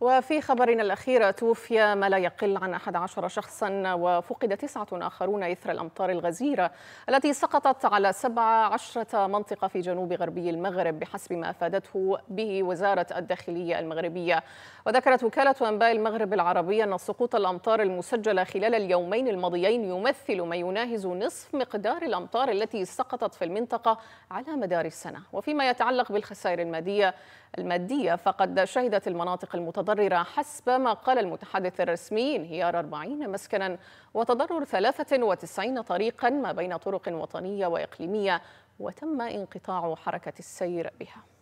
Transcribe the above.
وفي خبرنا الأخير توفي ما لا يقل عن 11 شخصا وفقد تسعة آخرون إثر الأمطار الغزيرة التي سقطت على 17 منطقة في جنوب غربي المغرب بحسب ما أفادته به وزارة الداخلية المغربية وذكرت وكالة أنباء المغرب العربية أن سقوط الأمطار المسجلة خلال اليومين الماضيين يمثل ما يناهز نصف مقدار الأمطار التي سقطت في المنطقة على مدار السنة وفيما يتعلق بالخسائر المادية المادية فقد شهدت المناطق المتضررة المتضررة حسب ما قال المتحدث الرسمي انهيار 40 مسكنا وتضرر 93 طريقا ما بين طرق وطنية وإقليمية وتم انقطاع حركة السير بها